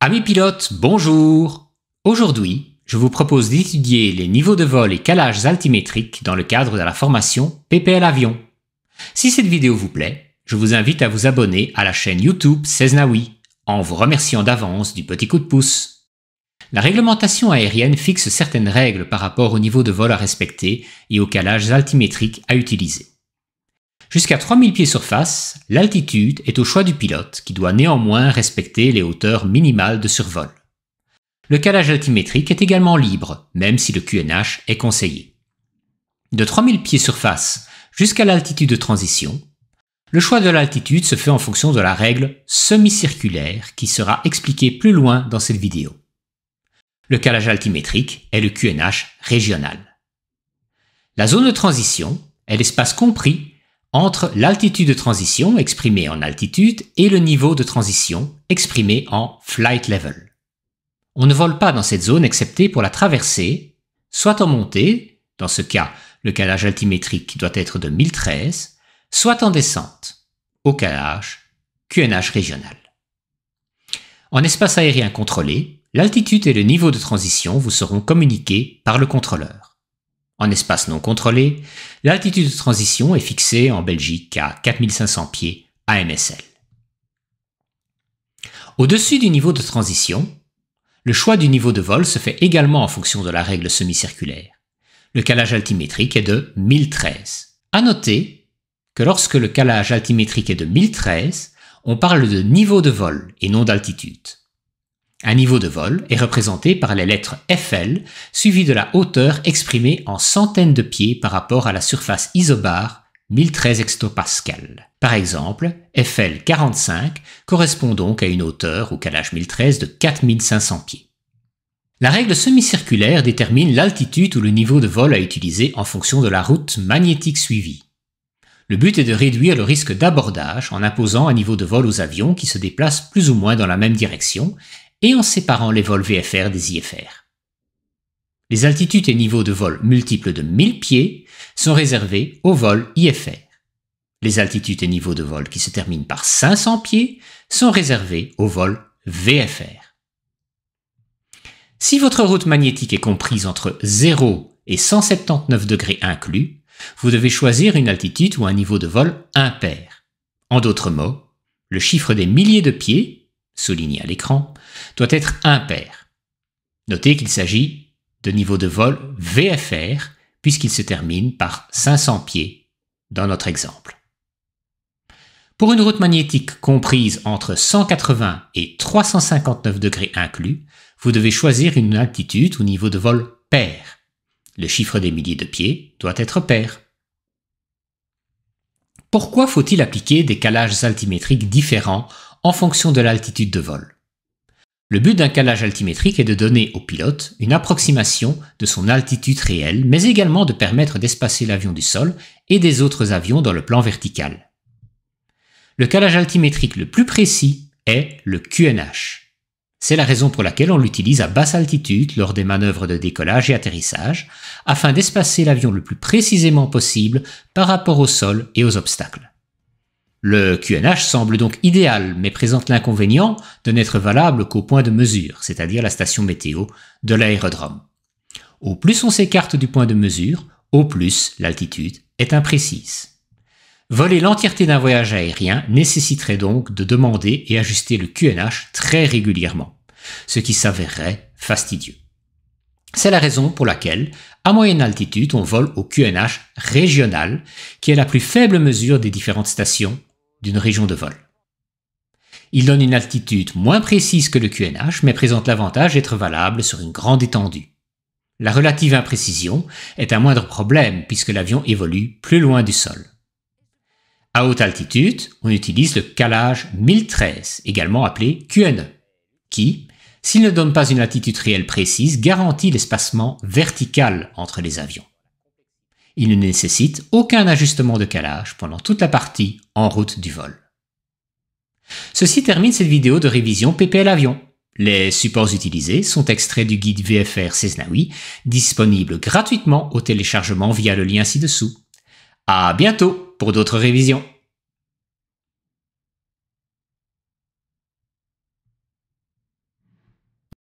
Amis pilotes, bonjour Aujourd'hui, je vous propose d'étudier les niveaux de vol et calages altimétriques dans le cadre de la formation PPL Avion. Si cette vidéo vous plaît, je vous invite à vous abonner à la chaîne YouTube Cesnaoui, en vous remerciant d'avance du petit coup de pouce. La réglementation aérienne fixe certaines règles par rapport au niveau de vol à respecter et aux calages altimétriques à utiliser. Jusqu'à 3000 pieds surface, l'altitude est au choix du pilote qui doit néanmoins respecter les hauteurs minimales de survol. Le calage altimétrique est également libre, même si le QNH est conseillé. De 3000 pieds surface jusqu'à l'altitude de transition, le choix de l'altitude se fait en fonction de la règle semi-circulaire qui sera expliquée plus loin dans cette vidéo. Le calage altimétrique est le QNH régional. La zone de transition est l'espace compris entre l'altitude de transition exprimée en altitude et le niveau de transition exprimé en flight level. On ne vole pas dans cette zone excepté pour la traversée, soit en montée, dans ce cas le calage altimétrique doit être de 1013, soit en descente, au calage QNH régional. En espace aérien contrôlé, l'altitude et le niveau de transition vous seront communiqués par le contrôleur. En espace non contrôlé, l'altitude de transition est fixée en Belgique à 4500 pieds AMSL. Au-dessus du niveau de transition, le choix du niveau de vol se fait également en fonction de la règle semi-circulaire. Le calage altimétrique est de 1013. À noter que lorsque le calage altimétrique est de 1013, on parle de niveau de vol et non d'altitude. Un niveau de vol est représenté par les lettres FL suivies de la hauteur exprimée en centaines de pieds par rapport à la surface isobare 1013 hectopascal. Par exemple, FL 45 correspond donc à une hauteur au calage 1013 de 4500 pieds. La règle semi-circulaire détermine l'altitude ou le niveau de vol à utiliser en fonction de la route magnétique suivie. Le but est de réduire le risque d'abordage en imposant un niveau de vol aux avions qui se déplacent plus ou moins dans la même direction et en séparant les vols VFR des IFR. Les altitudes et niveaux de vol multiples de 1000 pieds sont réservés aux vols IFR. Les altitudes et niveaux de vol qui se terminent par 500 pieds sont réservés aux vols VFR. Si votre route magnétique est comprise entre 0 et 179 degrés inclus, vous devez choisir une altitude ou un niveau de vol impair. En d'autres mots, le chiffre des milliers de pieds souligné à l'écran, doit être impair. Notez qu'il s'agit de niveau de vol VFR puisqu'il se termine par 500 pieds dans notre exemple. Pour une route magnétique comprise entre 180 et 359 degrés inclus, vous devez choisir une altitude ou niveau de vol pair. Le chiffre des milliers de pieds doit être pair. Pourquoi faut-il appliquer des calages altimétriques différents en fonction de l'altitude de vol. Le but d'un calage altimétrique est de donner au pilote une approximation de son altitude réelle, mais également de permettre d'espacer l'avion du sol et des autres avions dans le plan vertical. Le calage altimétrique le plus précis est le QNH. C'est la raison pour laquelle on l'utilise à basse altitude lors des manœuvres de décollage et atterrissage, afin d'espacer l'avion le plus précisément possible par rapport au sol et aux obstacles. Le QNH semble donc idéal, mais présente l'inconvénient de n'être valable qu'au point de mesure, c'est-à-dire la station météo de l'aérodrome. Au plus on s'écarte du point de mesure, au plus l'altitude est imprécise. Voler l'entièreté d'un voyage aérien nécessiterait donc de demander et ajuster le QNH très régulièrement, ce qui s'avérerait fastidieux. C'est la raison pour laquelle, à moyenne altitude, on vole au QNH régional, qui est la plus faible mesure des différentes stations d'une région de vol. Il donne une altitude moins précise que le QNH, mais présente l'avantage d'être valable sur une grande étendue. La relative imprécision est un moindre problème puisque l'avion évolue plus loin du sol. À haute altitude, on utilise le calage 1013, également appelé QNE, qui, s'il ne donne pas une altitude réelle précise, garantit l'espacement vertical entre les avions il ne nécessite aucun ajustement de calage pendant toute la partie en route du vol. Ceci termine cette vidéo de révision PPL Avion. Les supports utilisés sont extraits du guide VFR Césnawi, disponible gratuitement au téléchargement via le lien ci-dessous. À bientôt pour d'autres révisions.